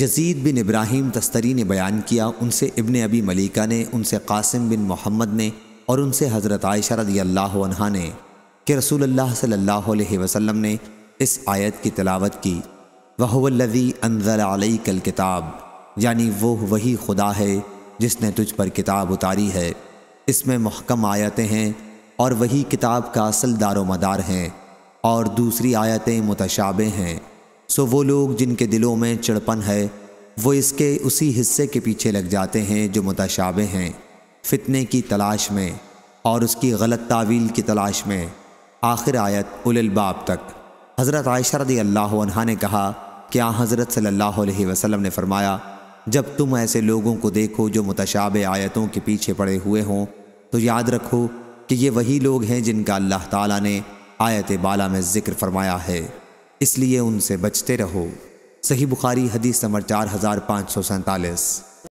یزید بن ابراہیم دستری نے بیان کیا ان سے ابن ابی ملیکہ نے ان سے قاسم بن محمد نے اور ان سے حضرت عائشہ رضی اللہ عنہ نے کہ رسول اللہ صلی اللہ علیہ وسلم نے اس آیت کی تلاوت کی وہ الذی انزل علیک الکتاب یعنی وہ وہی خدا ہے جس نے تجھ پر کتاب اتاری ہے اس میں محکم آیتیں ہیں اور وہی کتاب کا اصل دار و مدار ہیں اور دوسری آیتیں متشابہ ہیں सो वो लोग जिनके दिलों में चिड़पन है वो इसके उसी हिस्से के पीछे लग जाते हैं जो मुतशाबे हैं फितने की तलाश में और उसकी गलत तावील की तलाश में आखिर आयत उलबाब तक हज़रत आयशा अल्लाह ने कहा क्या हज़रत सल्ला वसलम ने फरमाया जब तुम ऐसे लोगों को देखो जो मुतशाब आयतों के पीछे पड़े हुए हों तो याद रखो कि ये वही लोग हैं जिनका अल्लाह ताला ने आयत बाला में ज़िक्र फरमाया है इसलिए उनसे बचते रहो सही बुखारी हदीस नंबर चार हज़ार पाँच सौ सैंतालीस